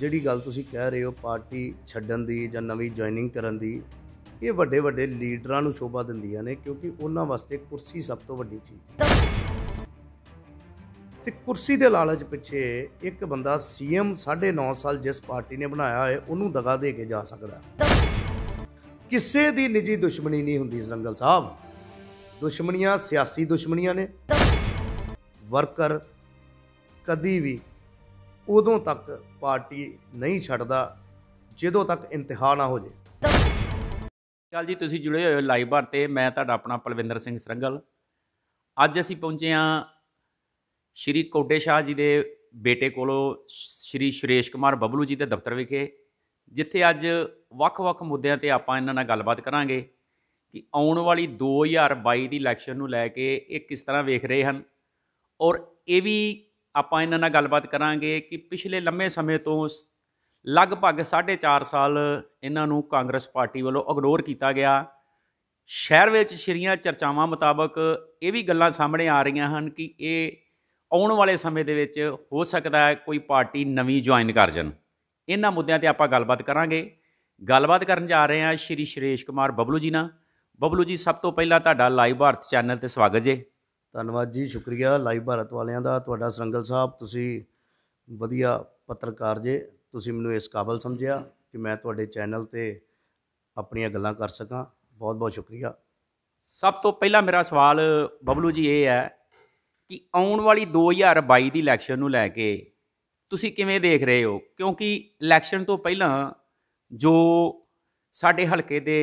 ਜਿਹੜੀ ਗੱਲ ਤੁਸੀਂ ਕਹਿ ਰਹੇ ਹੋ ਪਾਰਟੀ ਛੱਡਣ ਦੀ ਜਾਂ ਨਵੀਂ ਜੁਆਇਨਿੰਗ ਕਰਨ ਦੀ ਇਹ ਵੱਡੇ ਵੱਡੇ ਲੀਡਰਾਂ ਨੂੰ ਸ਼ੋਭਾ ਦਿੰਦੀਆਂ ਨੇ ਕਿਉਂਕਿ ਉਹਨਾਂ ਵਾਸਤੇ ਕੁਰਸੀ ਸਭ ਤੋਂ ਵੱਡੀ ਚੀਜ਼ ਤੇ ਕੁਰਸੀ ਦੇ ਲਾਲਚ ਪਿੱਛੇ ਇੱਕ ਬੰਦਾ ਸੀਐਮ 9.5 ਸਾਲ ਜਿਸ ਪਾਰਟੀ ਨੇ ਬਣਾਇਆ ਹੈ ਉਹਨੂੰ ਦਗਾ ਦੇ ਕੇ ਜਾ ਸਕਦਾ ਕਿਸੇ ਦੀ ਨਿੱਜੀ ਦੁਸ਼ਮਣੀ ਨਹੀਂ ਹੁੰਦੀ ਜੰਗਲ ਸਾਹਿਬ ਦੁਸ਼ਮਣੀਆਂ ਸਿਆਸੀ ਦੁਸ਼ਮਣੀਆਂ ਨੇ ਵਰਕਰ ਕਦੀ ਵੀ ਉਦੋਂ ਤੱਕ ਪਾਰਟੀ ਨਹੀਂ ਛੱਡਦਾ ਜਦੋਂ ਤੱਕ ਇੰਤਿਹਾ ਨਾ ਹੋ ਜੇ ਕੱਲ ਜੀ ਤੁਸੀਂ ਜੁੜੇ ਹੋਏ ਹੋ ਲਾਈਵ ਬਾਰ ਤੇ ਮੈਂ ਤੁਹਾਡਾ ਆਪਣਾ ਪਲਵਿੰਦਰ ਸਿੰਘ ਸਰੰਗਲ ਅੱਜ ਅਸੀਂ ਪਹੁੰਚੇ ਆ ਸ਼੍ਰੀ ਕੋਡੇ ਸ਼ਾਹ ਜੀ ਦੇ ਬੇਟੇ ਕੋਲੋਂ ਸ਼੍ਰੀ ਸ਼੍ਰੇਸ਼ ਕੁਮਾਰ ਬਬਲੂ ਜੀ ਦੇ ਦਫ਼ਤਰ ਵਿਖੇ ਜਿੱਥੇ ਅੱਜ ਵੱਖ-ਵੱਖ ਮੁੱਦਿਆਂ ਤੇ ਆਪਾਂ ਇਹਨਾਂ ਨਾਲ ਗੱਲਬਾਤ ਕਰਾਂਗੇ ਕਿ ਆਉਣ ਵਾਲੀ 2022 ਦੀ ਇਲੈਕਸ਼ਨ ਨੂੰ ਲੈ ਕੇ ਇਹ ਕਿਸ ਤਰ੍ਹਾਂ ਵੇਖ ਰਹੇ ਹਨ ਔਰ ਇਹ ਵੀ ਆਪਾਂ ਇਹਨਾਂ ਨਾਲ ਗੱਲਬਾਤ ਕਰਾਂਗੇ ਕਿ ਪਿਛਲੇ ਲੰਮੇ ਸਮੇਂ ਤੋਂ ਲਗਭਗ 4.5 ਸਾਲ ਇਹਨਾਂ ਨੂੰ ਕਾਂਗਰਸ ਪਾਰਟੀ ਵੱਲੋਂ ਇਗਨੋਰ ਕੀਤਾ ਗਿਆ ਸ਼ਹਿਰ ਵਿੱਚ ਸ਼ਰੀਆਂ ਚਰਚਾਵਾਂ ਮੁਤਾਬਕ ਇਹ ਵੀ ਗੱਲਾਂ ਸਾਹਮਣੇ ਆ ਰਹੀਆਂ ਹਨ ਕਿ ਇਹ ਆਉਣ ਵਾਲੇ ਸਮੇਂ ਦੇ ਵਿੱਚ ਹੋ ਸਕਦਾ ਹੈ ਕੋਈ ਪਾਰਟੀ ਨਵੀਂ ਜੁਆਇਨ ਕਰ ਜਨ ਇਹਨਾਂ ਮੁੱਦਿਆਂ ਤੇ ਆਪਾਂ ਗੱਲਬਾਤ ਕਰਾਂਗੇ ਗੱਲਬਾਤ ਕਰਨ ਜਾ ਰਹੇ ਹਾਂ ਸ਼੍ਰੀ ਸ਼੍ਰੇਸ਼ ਕੁਮਾਰ ਬਬਲੂ ਜੀ ਨਾਲ ਬਬਲੂ ਜੀ ਸਭ ਤੋਂ ਪਹਿਲਾਂ ਤੁਹਾਡਾ ਲਾਈਵ ਭਾਰਤ ਚੈਨਲ ਤੇ ਸਵਾਗਤ ਜੇ ਧੰਨਵਾਦ ਜੀ ਸ਼ੁਕਰੀਆ ਲਾਈਵ ਭਾਰਤ ਵਾਲਿਆਂ ਦਾ ਤੁਹਾਡਾ ਸਰੰਗਲ ਸਾਹਿਬ ਤੁਸੀਂ ਵਧੀਆ ਪੱਤਰਕਾਰ ਜੇ ਤੁਸੀਂ ਮੈਨੂੰ ਇਸ ਕਾਬਲ ਸਮਝਿਆ ਕਿ ਮੈਂ ਤੁਹਾਡੇ ਚੈਨਲ ਤੇ ਆਪਣੀਆਂ ਗੱਲਾਂ ਕਰ ਸਕਾਂ ਬਹੁਤ ਬਹੁਤ ਸ਼ੁਕਰੀਆ ਸਭ ਤੋਂ ਪਹਿਲਾਂ ਮੇਰਾ ਸਵਾਲ ਬਬਲੂ ਜੀ ਇਹ ਹੈ ਕਿ ਆਉਣ ਵਾਲੀ 2022 ਦੀ ਇਲੈਕਸ਼ਨ ਨੂੰ ਲੈ ਕੇ ਤੁਸੀਂ ਕਿਵੇਂ ਦੇਖ ਰਹੇ ਹੋ ਕਿਉਂਕਿ ਇਲੈਕਸ਼ਨ ਤੋਂ ਪਹਿਲਾਂ ਜੋ ਸਾਡੇ ਹਲਕੇ ਦੇ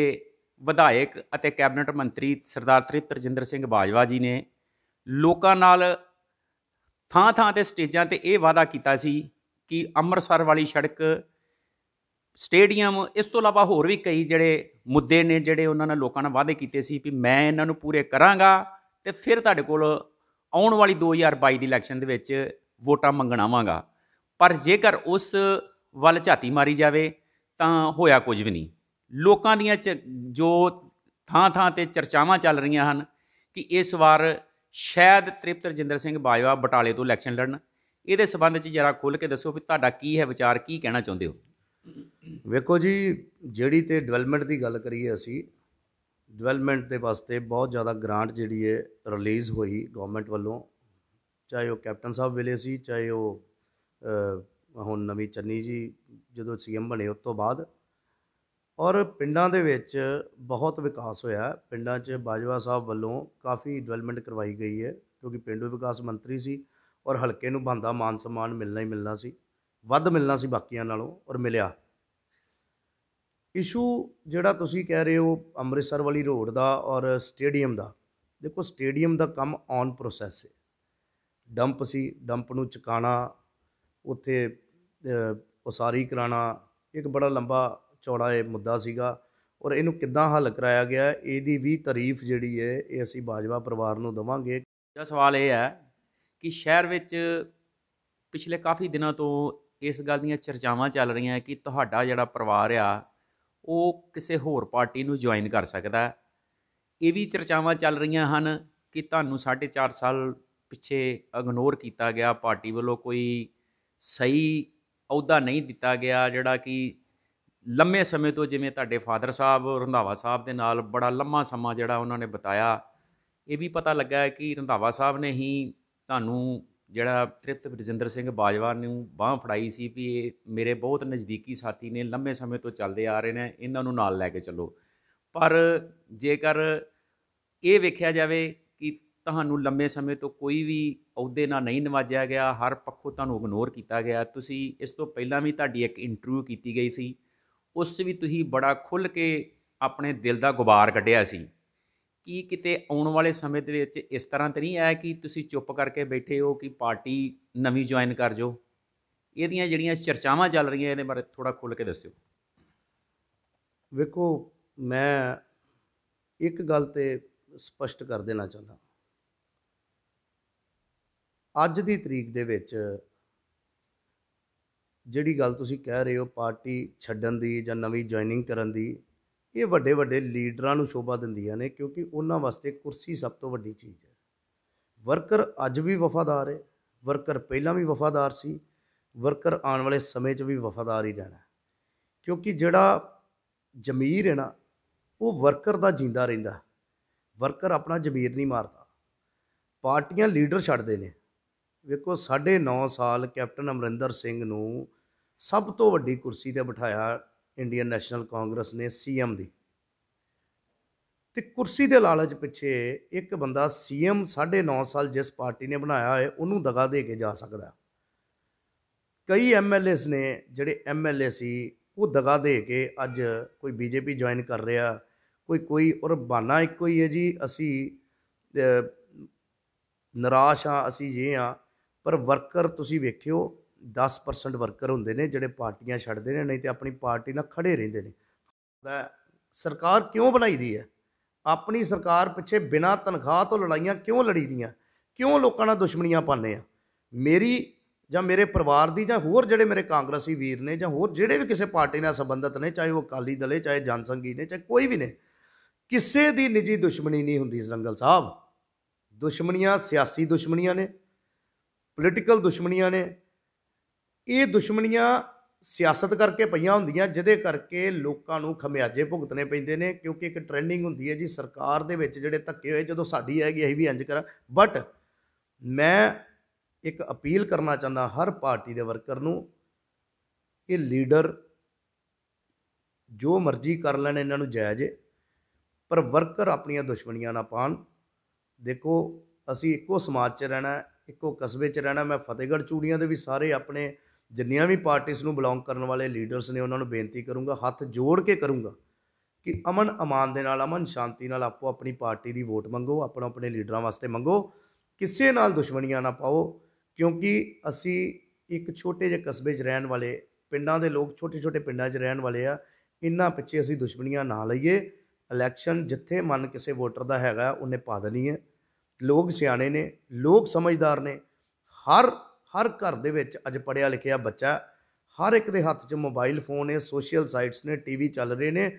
ਵਿਧਾਇਕ ਅਤੇ ਕੈਬਨਿਟ ਮੰਤਰੀ ਸਰਦਾਰ ਤ੍ਰਿਪਤ ਰਜਿੰਦਰ ਸਿੰਘ ਬਾਜਵਾ ਜੀ ਨੇ ਲੋਕਾਂ ਨਾਲ ਥਾਂ ਥਾਂ ਤੇ ਸਟੇਜਾਂ ਤੇ ਇਹ ਵਾਅਦਾ ਕੀਤਾ ਸੀ ਕਿ ਅੰਮ੍ਰਿਤਸਰ ਵਾਲੀ ਸੜਕ ਸਟੇਡੀਅਮ ਇਸ ਤੋਂ ਇਲਾਵਾ ਹੋਰ ਵੀ ਕਈ ਜਿਹੜੇ ਮੁੱਦੇ ਨੇ ਜਿਹੜੇ ਉਹਨਾਂ ਨੇ ਲੋਕਾਂ ਨਾਲ ਵਾਅਦੇ ਕੀਤੇ ਸੀ ਵੀ ਮੈਂ ਇਹਨਾਂ ਨੂੰ ਪੂਰੇ ਕਰਾਂਗਾ ਤੇ ਫਿਰ ਤੁਹਾਡੇ ਕੋਲ ਆਉਣ ਵਾਲੀ 2022 ਦੀ ਇਲੈਕਸ਼ਨ ਦੇ ਵਿੱਚ ਵੋਟਾਂ ਮੰਗਣਾਵਾਂਗਾ ਪਰ ਜੇਕਰ ਉਸ ਵੱਲ ਝਾਤੀ ਮਾਰੀ ਜਾਵੇ ਤਾਂ ਹੋਇਆ ਕੁਝ ਵੀ ਨਹੀਂ ਲੋਕਾਂ ਦੀਆਂ ਜੋ ਥਾਂ ਥਾਂ ਤੇ ਚਰਚਾਵਾਂ ਚੱਲ ਰਹੀਆਂ ਹਨ ਕਿ ਇਸ ਵਾਰ ਸ਼ਾਇਦ ਤ੍ਰਿਪਤ ਰਜਿੰਦਰ ਸਿੰਘ ਬਾਜਵਾ ਬਟਾਲੇ ਤੋਂ ਇਲੈਕਸ਼ਨ ਲੜਨ ਇਹਦੇ ਸਬੰਧ 'ਚ ਜਰਾ ਖੁੱਲ ਕੇ ਦੱਸੋ ਵੀ ਤੁਹਾਡਾ ਕੀ ਹੈ ਵਿਚਾਰ ਕੀ ਕਹਿਣਾ ਚਾਹੁੰਦੇ ਹੋ ਵੇਖੋ ਜੀ ਜਿਹੜੀ ਤੇ ਡਿਵੈਲਪਮੈਂਟ ਦੀ ਗੱਲ ਕਰੀਏ ਅਸੀਂ ਡਿਵੈਲਪਮੈਂਟ ਦੇ ਵਾਸਤੇ ਬਹੁਤ ਜ਼ਿਆਦਾ ਗ੍ਰਾਂਟ ਜਿਹੜੀ ਹੈ ਰਿਲੀਜ਼ ਹੋਈ ਗਵਰਨਮੈਂਟ ਵੱਲੋਂ ਚਾਹੇ ਉਹ ਕੈਪਟਨ ਸਾਹਿਬ ਵੇਲੇ ਸੀ ਚਾਹੇ ਉਹ ਹੁਣ ਨਵੀਂ ਚੰਨੀ ਜੀ ਜਦੋਂ ਸੀਐਮ ਬਣੇ ਉਸ ਤੋਂ ਬਾਅਦ ਔਰ ਪਿੰਡਾਂ ਦੇ ਵਿੱਚ ਬਹੁਤ ਵਿਕਾਸ ਹੋਇਆ ਪਿੰਡਾਂ 'ਚ ਬਾਜਵਾ ਸਾਹਿਬ ਵੱਲੋਂ ਕਾਫੀ ਡਿਵੈਲਪਮੈਂਟ ਕਰਵਾਈ ਗਈ ਹੈ ਕਿਉਂਕਿ ਪਿੰਡੂ ਵਿਕਾਸ ਮੰਤਰੀ ਸੀ ਔਰ ਹਲਕੇ ਨੂੰ ਬੰਦਾ ਮਾਨ ਸਨਮਾਨ ਮਿਲਣਾ ਹੀ ਮਿਲਣਾ ਸੀ ਵੱਧ ਮਿਲਣਾ ਸੀ ਬਾਕੀਆਂ ਨਾਲੋਂ ਔਰ ਮਿਲਿਆ ਇਸ਼ੂ ਜਿਹੜਾ ਤੁਸੀਂ ਕਹਿ ਰਹੇ ਹੋ ਅੰਮ੍ਰਿਤਸਰ ਵਾਲੀ ਰੋਡ ਦਾ ਔਰ ਸਟੇਡੀਅਮ ਦਾ ਦੇਖੋ ਸਟੇਡੀਅਮ ਦਾ ਕੰਮ ਔਨ ਪ੍ਰੋਸੈਸ ਹੈ ਡੰਪ ਸੀ ਡੰਪ ਨੂੰ ਚਕਾਣਾ ਉੱਥੇ ਉਸਾਰੀ ਕਰਾਣਾ ਇੱਕ ਬੜਾ ਲੰਬਾ ਚੌੜਾ ਇਹ ਮੁੱਦਾ ਸੀਗਾ ਔਰ ਇਹਨੂੰ ਕਿੱਦਾਂ ਹੱਲ ਕਰਾਇਆ ਗਿਆ ਇਹਦੀ ਵੀ ਤਾਰੀਫ ਜਿਹੜੀ ਹੈ ਇਹ ਅਸੀਂ ਬਾਜਵਾ ਪਰਿਵਾਰ ਨੂੰ ਦਵਾਂਗੇ ਦਾ ਸਵਾਲ ਇਹ ਹੈ ਕਿ ਸ਼ਹਿਰ ਵਿੱਚ ਪਿਛਲੇ ਕਾਫੀ ਦਿਨਾਂ ਤੋਂ ਇਸ ਗੱਲ ਦੀਆਂ ਚਰਚਾਵਾਂ ਚੱਲ ਰਹੀਆਂ ਕਿ ਤੁਹਾਡਾ ਜਿਹੜਾ ਪਰਿਵਾਰ ਆ ਉਹ ਕਿਸੇ ਹੋਰ ਪਾਰਟੀ ਨੂੰ ਜੁਆਇਨ ਕਰ ਸਕਦਾ ਹੈ ਇਹ ਵੀ ਚਰਚਾਵਾਂ ਚੱਲ ਰਹੀਆਂ ਹਨ ਕਿ ਤੁਹਾਨੂੰ 4.5 ਸਾਲ ਪਿੱਛੇ ਇਗਨੋਰ ਕੀਤਾ ਗਿਆ ਪਾਰਟੀ ਵੱਲੋਂ ਕੋਈ ਸਹੀ ਅਹੁਦਾ ਨਹੀਂ ਦਿੱਤਾ ਗਿਆ ਜਿਹੜਾ ਕਿ ਲੰਮੇ ਸਮੇਂ ਤੋਂ ਜਿਵੇਂ ਤੁਹਾਡੇ ਫਾਦਰ ਸਾਹਿਬ ਰੰਧਾਵਾ ਸਾਹਿਬ ਦੇ ਨਾਲ ਬੜਾ ਲੰਮਾ ਸਮਾਂ ਜਿਹੜਾ ਉਹਨਾਂ ਨੇ ਬਤਾਇਆ ਇਹ ਵੀ ਪਤਾ ਲੱਗਾ ਹੈ ਕਿ ਰੰਧਾਵਾ ਸਾਹਿਬ ਨੇ ਹੀ ਤੁਹਾਨੂੰ ਜਿਹੜਾ ਤ੍ਰਿਪਤ ਬਰਜਿੰਦਰ ਸਿੰਘ ਬਾਜਵਾ ਨੂੰ ਬਾਹ ਫੜਾਈ ਸੀ ਵੀ ਇਹ ਮੇਰੇ ਬਹੁਤ ਨਜ਼ਦੀਕੀ ਸਾਥੀ ਨੇ ਲੰਮੇ ਸਮੇਂ ਤੋਂ ਚੱਲਦੇ ਆ ਰਹੇ ਨੇ ਇਹਨਾਂ ਨੂੰ ਨਾਲ ਲੈ ਕੇ ਚੱਲੋ ਪਰ ਜੇਕਰ ਇਹ ਵੇਖਿਆ ਜਾਵੇ ਕਿ ਤੁਹਾਨੂੰ ਲੰਮੇ ਸਮੇਂ ਤੋਂ ਕੋਈ ਵੀ ਅਹੁਦੇ ਨਾਲ ਨਹੀਂ ਨਵਾਜਿਆ ਗਿਆ ਹਰ ਪੱਖੋਂ ਤੁਹਾਨੂੰ ਇਗਨੋਰ ਕੀਤਾ ਗਿਆ ਤੁਸੀਂ ਇਸ ਤੋਂ ਪਹਿਲਾਂ ਵੀ ਤੁਹਾਡੀ ਇੱਕ ਇੰਟਰਵਿਊ ਕੀਤੀ ਗਈ ਸੀ ਉਸ ਵੀ ਤੁਸੀਂ ਬੜਾ ਖੁੱਲ ਕੇ ਆਪਣੇ ਦਿਲ ਦਾ ਗੁਬਾਰ ਕੱਢਿਆ ਸੀ ਕੀ ਕਿਤੇ ਆਉਣ ਵਾਲੇ ਸਮੇਂ ਦੇ ਵਿੱਚ ਇਸ ਤਰ੍ਹਾਂ ਤੇ ਨਹੀਂ ਆਇਆ ਕਿ ਤੁਸੀਂ ਚੁੱਪ ਕਰਕੇ ਬੈਠੇ ਹੋ ਕਿ ਪਾਰਟੀ ਨਵੀਂ ਜੁਆਇਨ ਕਰ ਜੋ ਇਹਦੀਆਂ ਜਿਹੜੀਆਂ ਚਰਚਾਵਾਂ ਚੱਲ ਰਹੀਆਂ ਇਹਦੇ ਬਾਰੇ ਥੋੜਾ ਖੁੱਲ ਕੇ ਦੱਸਿਓ ਵੇਖੋ ਮੈਂ ਇੱਕ ਗੱਲ ਤੇ ਸਪਸ਼ਟ ਕਰ ਦੇਣਾ ਚਾਹੁੰਦਾ ਅੱਜ ਦੀ ਤਰੀਕ ਦੇ ਵਿੱਚ ਜਿਹੜੀ ਗੱਲ ਤੁਸੀਂ ਕਹਿ ਰਹੇ ਹੋ ਪਾਰਟੀ ਛੱਡਣ ਦੀ ਜਾਂ ਨਵੀਂ ਜੁਆਇਨਿੰਗ ਕਰਨ ਦੀ ਇਹ ਵੱਡੇ ਵੱਡੇ ਲੀਡਰਾਂ ਨੂੰ ਸ਼ੋਭਾ ਦਿੰਦੀਆਂ ਨੇ ਕਿਉਂਕਿ ਉਹਨਾਂ ਵਾਸਤੇ ਕੁਰਸੀ ਸਭ ਤੋਂ ਵੱਡੀ ਚੀਜ਼ ਹੈ ਵਰਕਰ ਅੱਜ ਵੀ ਵਫਾਦਾਰ ਹੈ ਵਰਕਰ ਪਹਿਲਾਂ ਵੀ ਵਫਾਦਾਰ ਸੀ ਵਰਕਰ ਆਉਣ ਵਾਲੇ ਸਮੇਂ 'ਚ ਵੀ ਵਫਾਦਾਰ ਹੀ ਰਹਿਣਾ ਕਿਉਂਕਿ ਜਿਹੜਾ ਜ਼ਮੀਰ ਹੈ ਨਾ ਉਹ ਵਰਕਰ ਦਾ ਜਿੰਦਾ ਰਹਿੰਦਾ ਵਰਕਰ ਆਪਣਾ ਜ਼ਮੀਰ ਨਹੀਂ ਮਾਰਦਾ ਪਾਰਟੀਆਂ ਲੀਡਰ ਛੱਡਦੇ ਨੇ ਵੇਖੋ 9.5 ਸਾਲ ਕੈਪਟਨ ਅਮਰਿੰਦਰ ਸਿੰਘ ਨੂੰ ਸਭ ਤੋਂ ਵੱਡੀ ਕੁਰਸੀ ਤੇ ਬਿਠਾਇਆ ਇੰਡੀਅਨ ਨੈਸ਼ਨਲ ਕਾਂਗਰਸ ਨੇ ਸੀਐਮ ਦੀ ਤੇ ਕੁਰਸੀ ਦੇ ਲਾਲਚ ਪਿੱਛੇ ਇੱਕ ਬੰਦਾ ਸੀਐਮ 9.5 ਸਾਲ ਜਿਸ ਪਾਰਟੀ ਨੇ ਬਣਾਇਆ ਹੈ ਉਹਨੂੰ ਦਗਾ ਦੇ ਕੇ ਜਾ ਸਕਦਾ ਕਈ ਐਮਐਲਏਸ ਨੇ ਜਿਹੜੇ ਐਮਐਲਏ ਸੀ ਉਹ ਦਗਾ ਦੇ ਕੇ ਅੱਜ ਕੋਈ ਬੀਜੇਪੀ ਜੁਆਇਨ ਕਰ ਰਿਹਾ ਕੋਈ ਕੋਈ ਔਰ ਬਾਨਾ ਇੱਕੋ ਹੀ ਹੈ ਜੀ ਅਸੀਂ ਨਿਰਾਸ਼ ਆ ਅਸੀਂ ਇਹ ਆ ਪਰ ਵਰਕਰ ਤੁਸੀਂ ਵੇਖਿਓ 10% ਵਰਕਰ ਹੁੰਦੇ ਨੇ ਜਿਹੜੇ ਪਾਰਟੀਆਂ ਛੱਡਦੇ ਨੇ ਨਹੀਂ ਤੇ ਆਪਣੀ ਪਾਰਟੀ ਨਾਲ ਖੜੇ ਰਹਿੰਦੇ ਨੇ ਸਰਕਾਰ ਕਿਉਂ ਬਣਾਈ ਦੀ ਹੈ ਆਪਣੀ ਸਰਕਾਰ ਪਿੱਛੇ ਬਿਨਾਂ ਤਨਖਾਹ ਤੋਂ ਲੜਾਈਆਂ ਕਿਉਂ ਲੜੀਦੀਆਂ ਕਿਉਂ ਲੋਕਾਂ ਨਾਲ ਦੁਸ਼ਮਣੀਆਂ ਪਾਉਂਦੇ ਆ ਮੇਰੀ ਜਾਂ ਮੇਰੇ ਪਰਿਵਾਰ ਦੀ ਜਾਂ ਹੋਰ ਜਿਹੜੇ ਮੇਰੇ ਕਾਂਗਰਸੀ ਵੀਰ ਨੇ ਜਾਂ ਹੋਰ ਜਿਹੜੇ ਵੀ ਕਿਸੇ ਪਾਰਟੀ ਨਾਲ ਸੰਬੰਧਤ ਨੇ ਚਾਹੇ ਉਹ ਅਕਾਲੀ ਦਲੇ ਚਾਹੇ ਜਨਸੰਗੀ ਨੇ ਚਾਹੇ ਕੋਈ ਵੀ ਨੇ ਕਿਸੇ ਦੀ ਨਿੱਜੀ ਦੁਸ਼ਮਣੀ ਨਹੀਂ ਹੁੰਦੀ ਜੰਗਲ ਸਾਹਿਬ ਦੁਸ਼ਮਣੀਆਂ ਸਿਆਸੀ ਦੁਸ਼ਮਣੀਆਂ ਨੇ ਪੋਲੀਟੀਕਲ ਦੁਸ਼ਮਣੀਆਂ ਨੇ ਇਹ ਦੁਸ਼ਮਣੀਆਂ ਸਿਆਸਤ ਕਰਕੇ ਪਈਆਂ ਹੁੰਦੀਆਂ ਜਿਹਦੇ ਕਰਕੇ ਲੋਕਾਂ ਨੂੰ ਖਮਿਆਜੇ ਭੁਗਤਨੇ ਪੈਂਦੇ ਨੇ ਕਿਉਂਕਿ ਇੱਕ ਟ੍ਰੈਂਡਿੰਗ ਹੁੰਦੀ ਹੈ ਜੀ ਸਰਕਾਰ ਦੇ ਵਿੱਚ ਜਿਹੜੇ ਧੱਕੇ ਹੋਏ ਜਦੋਂ ਸਾਡੀ ਹੈਗੀ ਅਸੀਂ ਵੀ ਇੰਜ ਕਰਾਂ ਬਟ ਮੈਂ ਇੱਕ ਅਪੀਲ ਕਰਨਾ ਚਾਹੁੰਦਾ ਹਰ ਪਾਰਟੀ ਦੇ ਵਰਕਰ ਨੂੰ ਇਹ ਲੀਡਰ ਜੋ ਮਰਜ਼ੀ ਕਰ ਲੈਣ ਇਹਨਾਂ ਨੂੰ ਜਾਇਜ਼ ਹੈ ਪਰ ਵਰਕਰ ਆਪਣੀਆਂ ਦੁਸ਼ਮਣੀਆਂ ਨਾ ਪਾਣ ਦੇਖੋ ਅਸੀਂ ਇੱਕੋ ਸਮਾਜ 'ਚ ਰਹਿਣਾ ਇੱਕੋ ਕਸਬੇ 'ਚ ਰਹਿਣਾ ਮੈਂ ਫਤਿਹਗੜ੍ਹ ਚੂੜੀਆਂ ਦੇ ਵੀ ਸਾਰੇ ਆਪਣੇ ਜਿੰਨੀਆਂ ਵੀ ਪਾਰਟੀਆਂ ਨੂੰ ਬਿਲੋਂਗ ਕਰਨ ਵਾਲੇ ਲੀਡਰਸ ਨੇ ਉਹਨਾਂ ਨੂੰ ਬੇਨਤੀ ਕਰੂੰਗਾ ਹੱਥ ਜੋੜ ਕੇ ਕਰੂੰਗਾ ਕਿ ਅਮਨ ਅਮਾਨ ਦੇ ਨਾਲ ਅਮਨ ਸ਼ਾਂਤੀ ਨਾਲ ਆਪੋ ਆਪਣੀ ਪਾਰਟੀ ਦੀ ਵੋਟ ਮੰਗੋ ਆਪਣਾ ਆਪਣੇ ਲੀਡਰਾਂ ਵਾਸਤੇ ਮੰਗੋ ਕਿਸੇ ਨਾਲ ਦੁਸ਼ਮਣੀਆਂ ਨਾ ਪਾਓ ਕਿਉਂਕਿ ਅਸੀਂ ਇੱਕ ਛੋਟੇ ਜਿਹੇ ਕਸਬੇ 'ਚ ਰਹਿਣ ਵਾਲੇ ਪਿੰਡਾਂ ਦੇ ਲੋਕ ਛੋਟੇ-ਛੋਟੇ ਪਿੰਡਾਂ 'ਚ ਰਹਿਣ ਵਾਲੇ ਆ ਇੰਨਾ ਪਿੱਛੇ ਅਸੀਂ ਦੁਸ਼ਮਣੀਆਂ ਨਾ ਲਈਏ ਇਲੈਕਸ਼ਨ ਜਿੱਥੇ ਮਨ ਕਿਸੇ ਵੋਟਰ ਦਾ ਹੈਗਾ ਉਹਨੇ ਪਾ ਦੇਣੀ ਹੈ ਲੋਕ ਸਿਆਣੇ ਨੇ ਲੋਕ ਸਮਝਦਾਰ ਨੇ ਹਰ ਹਰ ਘਰ ਦੇ ਵਿੱਚ ਅੱਜ ਪੜਿਆ ਲਿਖਿਆ ਬੱਚਾ ਹਰ ਇੱਕ ਦੇ ਹੱਥ 'ਚ ਮੋਬਾਈਲ ਫੋਨ ਹੈ ਸੋਸ਼ਲ ਸਾਈਟਸ ਨੇ ਟੀਵੀ ਚੱਲ ਰਹੇ ਨੇ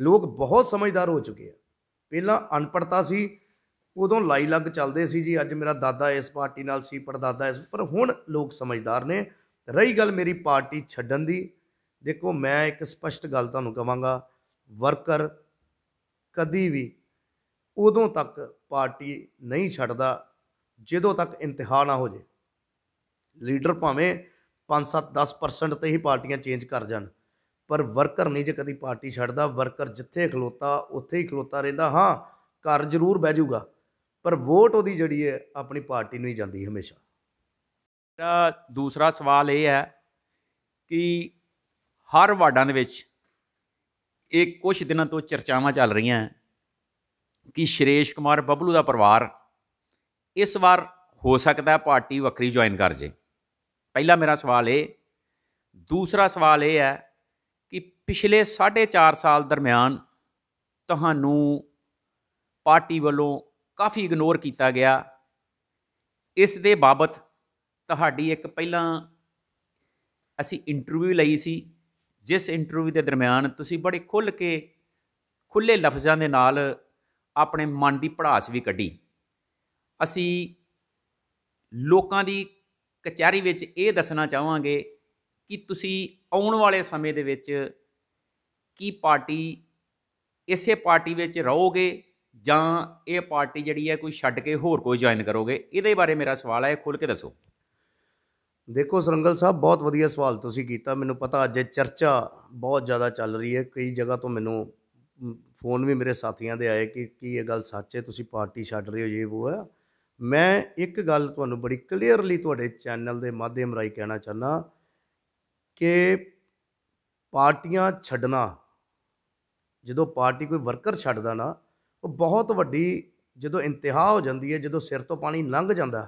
ਲੋਕ ਬਹੁਤ ਸਮਝਦਾਰ ਹੋ ਚੁੱਕੇ ਆ ਪਹਿਲਾਂ ਅਨਪੜਤਾ ਸੀ ਉਦੋਂ ਲਾਈ ਲੱਗ ਚੱਲਦੇ ਸੀ ਜੀ ਅੱਜ ਮੇਰਾ ਦਾਦਾ ਇਸ ਪਾਰਟੀ ਨਾਲ ਸੀ ਪਰਦਾਦਾ ਇਸ ਪਰ ਹੁਣ ਲੋਕ ਸਮਝਦਾਰ ਨੇ ਰਹੀ ਗੱਲ ਮੇਰੀ ਪਾਰਟੀ ਛੱਡਣ ਦੀ ਦੇਖੋ ਮੈਂ ਇੱਕ ਸਪਸ਼ਟ ਗੱਲ ਤੁਹਾਨੂੰ ਕਵਾਂਗਾ ਵਰਕਰ ਕਦੀ ਵੀ ਉਦੋਂ ਤੱਕ ਪਾਰਟੀ ਨਹੀਂ ਛੱਡਦਾ ਜਦੋਂ ਤੱਕ ਇੰਤਿਹਾ ਨਾ ਹੋ ਜੇ ਲੀਡਰ ਭਾਵੇਂ 5 7 10% ਤੇ ਹੀ ਪਾਰਟੀਆਂ ਚੇਂਜ ਕਰ ਜਾਣ ਪਰ ਵਰਕਰ ਨਹੀਂ ਜੇ ਕਦੀ ਪਾਰਟੀ ਛੱਡਦਾ ਵਰਕਰ ਜਿੱਥੇ ਖਲੋਤਾ ਉੱਥੇ ਹੀ ਖਲੋਤਾ ਰਹਿੰਦਾ ਹਾਂ ਕਰ ਜ਼ਰੂਰ ਬਹਿ ਜਾਊਗਾ ਪਰ ਵੋਟ ਉਹਦੀ ਜਿਹੜੀ ਹੈ ਆਪਣੀ ਪਾਰਟੀ ਨੂੰ ਹੀ ਜਾਂਦੀ ਹਮੇਸ਼ਾ ਮੇਰਾ ਦੂਸਰਾ ਸਵਾਲ ਇਹ ਹੈ ਕਿ ਹਰ ਵਾਰਡਾਂ ਦੇ ਵਿੱਚ ਇਹ ਕੁਝ ਦਿਨਾਂ ਤੋਂ ਚਰਚਾਵਾਂ ਚੱਲ ਰਹੀਆਂ ਕਿ ਸ਼੍ਰੇਸ਼ ਕੁਮਾਰ ਬੱਬਲੂ ਦਾ ਪਰਿਵਾਰ ਇਸ ਵਾਰ ਹੋ ਸਕਦਾ ਪਾਰਟੀ ਵੱਖਰੀ ਜੁਆਇਨ ਕਰ ਜੇ ਪਹਿਲਾ ਮੇਰਾ ਸਵਾਲ ਇਹ ਦੂਸਰਾ ਸਵਾਲ ਇਹ ਹੈ ਕਿ ਪਿਛਲੇ 4.5 ਸਾਲ ਦਰਮਿਆਨ ਤੁਹਾਨੂੰ ਪਾਰਟੀ ਵੱਲੋਂ ਕਾਫੀ ਇਗਨੋਰ ਕੀਤਾ ਗਿਆ ਇਸ ਦੇ ਬਾਬਤ ਤੁਹਾਡੀ ਇੱਕ ਪਹਿਲਾਂ ਅਸੀਂ ਇੰਟਰਵਿਊ ਲਈ ਸੀ ਜਿਸ ਇੰਟਰਵਿਊ ਦੇ ਦਰਮਿਆਨ ਤੁਸੀਂ ਬੜੇ ਖੁੱਲ ਕੇ ਖੁੱਲੇ ਲਫ਼ਜ਼ਾਂ ਦੇ ਨਾਲ ਆਪਣੇ ਮਨ ਦੀ ਪੜਾਸ ਵੀ ਕੱਢੀ ਅਸੀਂ ਲੋਕਾਂ ਦੀ ਕਚਹਿਰੀ ਵਿੱਚ ਇਹ ਦੱਸਣਾ ਚਾਹਾਂਗੇ ਕਿ ਤੁਸੀਂ ਆਉਣ ਵਾਲੇ ਸਮੇਂ ਦੇ ਵਿੱਚ ਕੀ ਪਾਰਟੀ ਇਸੇ ਪਾਰਟੀ ਵਿੱਚ ਰਹੋਗੇ ਜਾਂ ਇਹ ਪਾਰਟੀ ਜਿਹੜੀ ਹੈ ਕੋਈ ਛੱਡ ਕੇ ਹੋਰ ਕੋਈ ਜੁਆਇਨ ਕਰੋਗੇ ਇਹਦੇ ਬਾਰੇ ਮੇਰਾ ਸਵਾਲ ਹੈ ਖੁੱਲ ਕੇ ਦੱਸੋ ਦੇਖੋ ਸਰੰਗਲ ਸਾਹਿਬ ਬਹੁਤ ਵਧੀਆ ਸਵਾਲ ਤੁਸੀਂ ਕੀਤਾ ਮੈਨੂੰ ਪਤਾ ਅੱਜ ਚਰਚਾ ਬਹੁਤ ਜ਼ਿਆਦਾ ਚੱਲ ਰਹੀ ਹੈ ਕਈ ਜਗ੍ਹਾ ਤੋਂ ਮੈਨੂੰ ਫੋਨ ਵੀ ਮੇਰੇ ਸਾਥੀਆਂ ਦੇ ਆਏ ਕਿ ਕੀ ਇਹ ਗੱਲ ਸੱਚ ਹੈ ਤੁਸੀਂ ਪਾਰਟੀ ਛੱਡ ਰਹੇ ਹੋ ਜੇ ਉਹ ਹੈ ਮੈਂ ਇੱਕ ਗੱਲ ਤੁਹਾਨੂੰ ਬੜੀ ਕਲੀਅਰਲੀ ਤੁਹਾਡੇ ਚੈਨਲ ਦੇ ਮਾਧਿਅਮ ਰਾਹੀਂ ਕਹਿਣਾ ਚਾਹਨਾ ਕਿ ਪਾਰਟੀਆਂ ਛੱਡਣਾ ਜਦੋਂ ਪਾਰਟੀ ਕੋਈ ਵਰਕਰ ਛੱਡਦਾ ਨਾ ਉਹ ਬਹੁਤ ਵੱਡੀ ਜਦੋਂ ਇੰਤਿਹਾ ਹੋ ਜਾਂਦੀ ਹੈ ਜਦੋਂ ਸਿਰ ਤੋਂ ਪਾਣੀ ਲੰਘ ਜਾਂਦਾ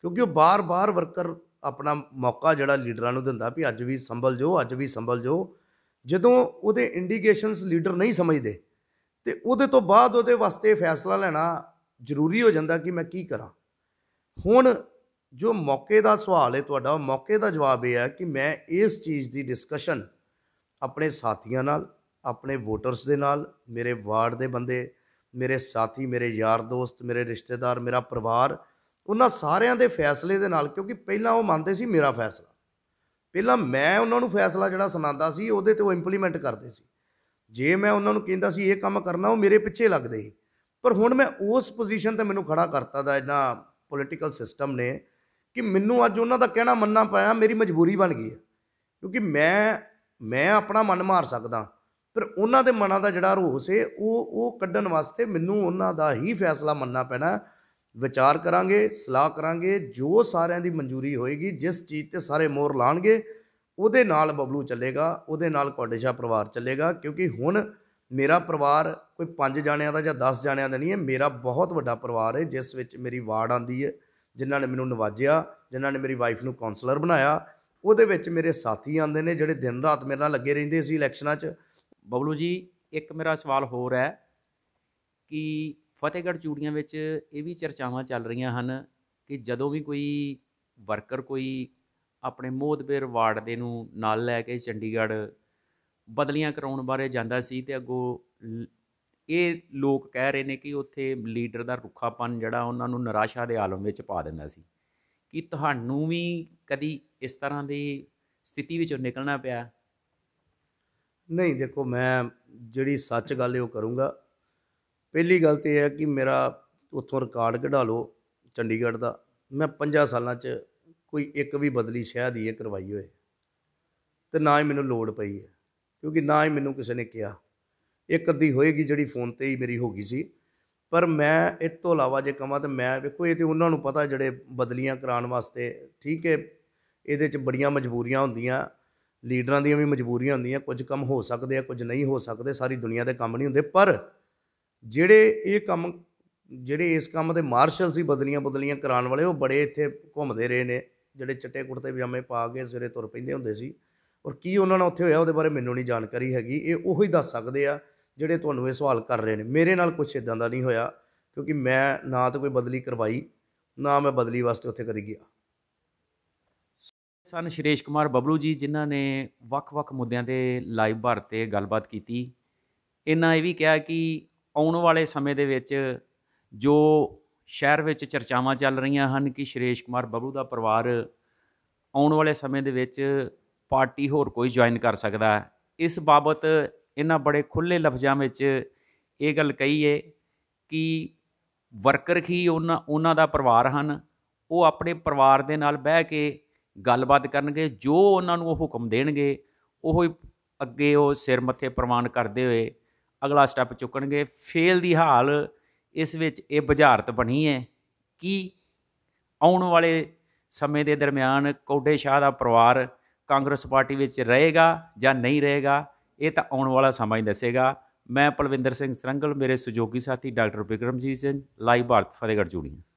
ਕਿਉਂਕਿ ਉਹ ਬਾਰ-ਬਾਰ ਵਰਕਰ ਆਪਣਾ ਮੌਕਾ ਜਿਹੜਾ ਲੀਡਰਾਂ ਨੂੰ ਦਿੰਦਾ ਵੀ ਅੱਜ ਵੀ ਸੰਭਲ ਜੋ ਅੱਜ ਵੀ ਸੰਭਲ ਜੋ ਜਦੋਂ ਉਹਦੇ ਇੰਡੀਕੇਸ਼ਨਸ ਲੀਡਰ ਨਹੀਂ ਸਮਝਦੇ ਤੇ ਉਹਦੇ ਤੋਂ ਬਾਅਦ ਉਹਦੇ ਵਾਸਤੇ ਫੈਸਲਾ ਲੈਣਾ ਜ਼ਰੂਰੀ ਹੋ ਜਾਂਦਾ ਕਿ ਮੈਂ ਕੀ ਕਰਾਂ ਹੁਣ ਜੋ ਮੌਕੇ ਦਾ ਸਵਾਲ ਹੈ ਤੁਹਾਡਾ ਮੌਕੇ ਦਾ ਜਵਾਬ ਇਹ ਹੈ ਕਿ ਮੈਂ ਇਸ ਚੀਜ਼ ਦੀ ਡਿਸਕਸ਼ਨ ਆਪਣੇ ਸਾਥੀਆਂ ਨਾਲ ਆਪਣੇ ਵੋਟਰਸ ਦੇ ਨਾਲ ਮੇਰੇ ਵਾਰਡ ਦੇ ਬੰਦੇ ਮੇਰੇ ਸਾਥੀ ਮੇਰੇ ਯਾਰ ਦੋਸਤ ਮੇਰੇ ਰਿਸ਼ਤੇਦਾਰ ਮੇਰਾ ਪਰਿਵਾਰ ਉਹਨਾਂ ਸਾਰਿਆਂ ਦੇ ਫੈਸਲੇ ਦੇ ਨਾਲ ਕਿਉਂਕਿ ਪਹਿਲਾਂ ਉਹ ਮੰਨਦੇ ਸੀ ਮੇਰਾ ਫੈਸਲਾ ਪਹਿਲਾਂ ਮੈਂ ਉਹਨਾਂ ਨੂੰ ਫੈਸਲਾ ਜਿਹੜਾ ਸੁਣਾਉਂਦਾ ਸੀ ਉਹਦੇ ਤੇ ਉਹ ਇੰਪਲੀਮੈਂਟ ਕਰਦੇ ਸੀ ਜੇ ਮੈਂ ਉਹਨਾਂ ਨੂੰ ਕਹਿੰਦਾ ਸੀ ਇਹ ਕੰਮ ਕਰਨਾ ਉਹ ਮੇਰੇ ਪਿੱਛੇ ਲੱਗਦੇ ਸੀ ਪਰ ਹੁਣ ਮੈਂ ਉਸ ਪੋਜੀਸ਼ਨ ਤੇ ਮੈਨੂੰ ਖੜਾ ਕਰਤਾ ਦਾ ਇਹਨਾਂ ਪੋਲਿਟੀਕਲ ਸਿਸਟਮ ਨੇ ਕਿ ਮੈਨੂੰ ਅੱਜ ਉਹਨਾਂ ਦਾ ਕਹਿਣਾ ਮੰਨਣਾ ਪਿਆ ਮੇਰੀ ਮਜਬੂਰੀ ਬਣ ਗਈ ਹੈ ਕਿਉਂਕਿ ਮੈਂ ਮੈਂ ਆਪਣਾ ਮਨ ਮਾਰ ਸਕਦਾ ਪਰ ਉਹਨਾਂ ਦੇ ਮਨਾਂ ਦਾ ਜਿਹੜਾ ਰੋਸ ਹੈ ਉਹ ਉਹ ਕੱਢਣ ਵਾਸਤੇ ਮੈਨੂੰ ਉਹਨਾਂ ਦਾ ਹੀ ਫੈਸਲਾ ਮੰਨਣਾ ਪੈਣਾ ਵਿਚਾਰ ਕਰਾਂਗੇ ਸਲਾਹ ਕਰਾਂਗੇ ਜੋ ਸਾਰਿਆਂ ਦੀ ਮਨਜ਼ੂਰੀ ਹੋਏਗੀ ਜਿਸ ਚੀਜ਼ ਤੇ ਸਾਰੇ ਮੋਹਰ ਲਾਣਗੇ ਉਹਦੇ ਨਾਲ ਬਬਲੂ ਚੱਲੇਗਾ ਉਹਦੇ ਨਾਲ ਕੋਡੇਸ਼ਾ ਪਰਿਵਾਰ ਚੱਲੇਗਾ ਕਿਉਂਕਿ ਹੁਣ ਮੇਰਾ ਪਰਿਵਾਰ ਕੋਈ 5 ਜਾਣਿਆਂ ਦਾ ਜਾਂ 10 ਜਾਣਿਆਂ ਦਾ ਨਹੀਂ ਹੈ ਮੇਰਾ ਬਹੁਤ ਵੱਡਾ ਪਰਿਵਾਰ ਹੈ ਜਿਸ ਵਿੱਚ ਮੇਰੀ ਵਾਰਡ ਆਂਦੀ ਹੈ ਜਿਨ੍ਹਾਂ ਨੇ ਮੈਨੂੰ ਨਵਾਜਿਆ ਜਿਨ੍ਹਾਂ ਨੇ ਮੇਰੀ ਵਾਈਫ ਨੂੰ ਕਾਉਂਸਲਰ ਬਣਾਇਆ ਉਹਦੇ ਵਿੱਚ ਮੇਰੇ ਸਾਥੀ ਆਂਦੇ ਨੇ ਜਿਹੜੇ ਦਿਨ ਰਾਤ ਮੇਰੇ ਨਾਲ ਲੱਗੇ ਰਹਿੰਦੇ ਸੀ ਇਲੈਕਸ਼ਨਾਂ 'ਚ ਬਬਲੂ ਜੀ ਇੱਕ ਮੇਰਾ ਸਵਾਲ ਹੋਰ ਹੈ ਕਿ ਫਤਿਹਗੜ੍ਹ ਚੂੜੀਆਂ ਵਿੱਚ ਇਹ ਵੀ ਚਰਚਾਵਾਂ ਚੱਲ ਰਹੀਆਂ ਹਨ ਕਿ ਜਦੋਂ ਵੀ ਕੋਈ ਵਰਕਰ ਕੋਈ ਆਪਣੇ ਮੋਦਬੇਰ ਵਾਰਡ ਦੇ ਨੂੰ ਨਾਲ ਲੈ ਕੇ ਚੰਡੀਗੜ੍ਹ ਬਦਲੀਆਂ ਕਰਾਉਣ ਬਾਰੇ ਜਾਂਦਾ ਸੀ ਤੇ ਅੱਗੋ ਇਹ ਲੋਕ ਕਹਿ ਰਹੇ ਨੇ ਕਿ ਉੱਥੇ ਲੀਡਰ ਦਾ ਰੁੱਖਾਪਨ ਜਿਹੜਾ ਉਹਨਾਂ ਨੂੰ ਨਿਰਾਸ਼ਾ ਦੇ ਆਲਮ ਵਿੱਚ ਪਾ ਦਿੰਦਾ ਸੀ ਕਿ ਤੁਹਾਨੂੰ ਵੀ ਕਦੀ ਇਸ ਤਰ੍ਹਾਂ ਦੀ ਸਥਿਤੀ ਵਿੱਚੋਂ ਨਿਕਲਣਾ ਪਿਆ ਨਹੀਂ ਦੇਖੋ ਮੈਂ ਜਿਹੜੀ ਸੱਚ ਗੱਲ ਇਹ ਉਹ ਕਰੂੰਗਾ ਪਹਿਲੀ ਗੱਲ ਤੇ ਇਹ ਹੈ ਕਿ ਮੇਰਾ ਉੱਥੋਂ ਰਿਕਾਰਡ ਕਢਾ ਲਓ ਚੰਡੀਗੜ੍ਹ ਦਾ ਮੈਂ 50 ਸਾਲਾਂ 'ਚ ਕੋਈ ਇੱਕ ਵੀ ਬਦਲੀ ਸ਼ਹਿਦ ਹੀ ਕਰਵਾਈ ਹੋਏ ਤੇ ਨਾ ਹੀ ਮੈਨੂੰ ਲੋੜ ਪਈ ਹੈ ਕਿਉਂਕਿ ਨਾ ਹੀ ਮੈਨੂੰ ਕਿਸੇ ਨੇ ਕਿਹਾ ਇੱਕ ਅੱਧੀ ਹੋਏਗੀ ਜਿਹੜੀ ਫੋਨ ਤੇ ਹੀ ਮੇਰੀ ਹੋ ਗਈ ਸੀ ਪਰ ਮੈਂ ਇਸ ਤੋਂ ਇਲਾਵਾ ਜੇ ਕਹਾਂ ਤਾਂ ਮੈਂ ਵੇਖੋ ਇਹ ਤੇ ਉਹਨਾਂ ਨੂੰ ਪਤਾ ਜਿਹੜੇ ਬਦਲੀਆਂ ਕਰਾਉਣ ਵਾਸਤੇ ਠੀਕ ਹੈ ਇਹਦੇ 'ਚ ਬੜੀਆਂ ਮਜਬੂਰੀਆਂ ਹੁੰਦੀਆਂ ਲੀਡਰਾਂ ਦੀਆਂ ਵੀ ਮਜਬੂਰੀਆਂ ਹੁੰਦੀਆਂ ਕੁਝ ਕੰਮ ਹੋ ਸਕਦੇ ਆ ਕੁਝ ਨਹੀਂ ਹੋ ਸਕਦੇ ਸਾਰੀ ਦੁਨੀਆ ਦੇ ਕੰਮ ਨਹੀਂ ਹੁੰਦੇ ਪਰ ਜਿਹੜੇ ਇਹ ਕੰਮ ਜਿਹੜੇ ਇਸ ਕੰਮ ਦੇ ਮਾਰਸ਼ਲ ਸੀ ਬਦਲੀਆਂ ਬਦਲੀਆਂ ਕਰਾਉਣ ਵਾਲੇ ਉਹ ਬੜੇ ਇੱਥੇ ਘੁੰਮਦੇ ਰਹੇ ਨੇ ਜਿਹੜੇ ਚਿੱਟੇ ਕੁੜਤੇ ਪਜਾਮੇ ਪਾ ਕੇ ਸਿਰੇ ਤੁਰ ਪੈਂਦੇ ਹੁੰਦੇ ਸੀ ਔਰ ਕੀ ਉਹਨਾਂ ਨਾਲ ਉੱਥੇ ਹੋਇਆ ਉਹਦੇ ਬਾਰੇ ਮੈਨੂੰ ਨਹੀਂ ਜਾਣਕਾਰੀ ਹੈਗੀ ਇਹ ਉਹ ਹੀ ਦੱਸ ਸਕਦੇ ਆ ਜਿਹੜੇ ਤੁਹਾਨੂੰ ਇਹ ਸਵਾਲ ਕਰ ਰਹੇ ਨੇ ਮੇਰੇ ਨਾਲ ਕੁਝ ਇਦਾਂ ਦਾ ਨਹੀਂ ਹੋਇਆ ਕਿਉਂਕਿ ਮੈਂ ਨਾ ਤਾਂ ਕੋਈ ਬਦਲੀ ਕਰਵਾਈ ਨਾ ਮੈਂ ਬਦਲੀ ਵਾਸਤੇ ਉੱਥੇ ਕਦੀ ਗਿਆ ਸਨ ਸ਼੍ਰੀਸ਼ ਕੁਮਾਰ ਬਬਲੂ ਜੀ ਜਿਨ੍ਹਾਂ ਨੇ ਵੱਖ-ਵੱਖ ਮੁੱਦਿਆਂ ਤੇ ਲਾਈਵ ਭਾਰਤ ਤੇ ਗੱਲਬਾਤ ਕੀਤੀ ਇਹਨਾਂ ਇਹ ਵੀ ਕਿਹਾ ਕਿ ਆਉਣ ਵਾਲੇ ਸਮੇਂ ਦੇ ਵਿੱਚ ਜੋ ਸ਼ਹਿਰ ਵਿੱਚ ਚਰਚਾਵਾਂ ਚੱਲ ਰਹੀਆਂ ਹਨ ਕਿ ਸ਼੍ਰੀਸ਼ ਕੁਮਾਰ ਬਬਲੂ ਦਾ ਪਰਿਵਾਰ ਆਉਣ ਵਾਲੇ ਸਮੇਂ ਦੇ ਵਿੱਚ ਪਾਰਟੀ ਹੋਰ ਕੋਈ ਜੁਆਇਨ ਕਰ ਸਕਦਾ ਹੈ ਇਸ ਬਾਬਤ ਇਹਨਾਂ ਬੜੇ ਖੁੱਲੇ ਲਫ਼ਜ਼ਾਂ ਵਿੱਚ ਇਹ ਗੱਲ ਕਹੀ ਏ ਕਿ ਵਰਕਰ ਕੀ ਉਹਨਾਂ ਉਹਨਾਂ ਦਾ ਪਰਿਵਾਰ ਹਨ ਉਹ ਆਪਣੇ ਪਰਿਵਾਰ ਦੇ ਨਾਲ ਬਹਿ ਕੇ ਗੱਲਬਾਤ ਕਰਨਗੇ ਜੋ ਉਹਨਾਂ ਨੂੰ ਉਹ ਹੁਕਮ ਦੇਣਗੇ ਉਹ ਅੱਗੇ ਉਹ ਸਿਰ ਮੱਥੇ ਪ੍ਰਮਾਣ ਕਰਦੇ ਹੋਏ ਅਗਲਾ ਸਟੈਪ ਚੁੱਕਣਗੇ ਫੇਲ ਦੀ ਹਾਲ ਇਸ ਵਿੱਚ ਇਹ ਬੁਝਾਰਤ ਬਣੀ ਹੈ ਕਿ ਆਉਣ ਵਾਲੇ ਸਮੇਂ ਦੇ ਦਰਮਿਆਨ ਕੋਡੇ ਸ਼ਾਹ ਦਾ ਪਰਿਵਾਰ ਕਾਂਗਰਸ ਪਾਰਟੀ ਵਿੱਚ ਰਹੇਗਾ ਜਾਂ ਨਹੀਂ ਰਹੇਗਾ ਇਹ ਤਾਂ ਆਉਣ ਵਾਲਾ ਸਮਾਂ ਹੀ ਦੱਸੇਗਾ ਮੈਂ ਪਲਵਿੰਦਰ ਸਿੰਘ ਸਰੰਗਲ ਮੇਰੇ ਸਹਿਯੋਗੀ ਸਾਥੀ ਡਾਕਟਰ ਬਿਕਰਮਜੀਤ ਸਿੰਘ ਲਾਈਵ ਭਾਰਤ ਫਤਿਹਗੜ੍ਹ ਜੁੜੀ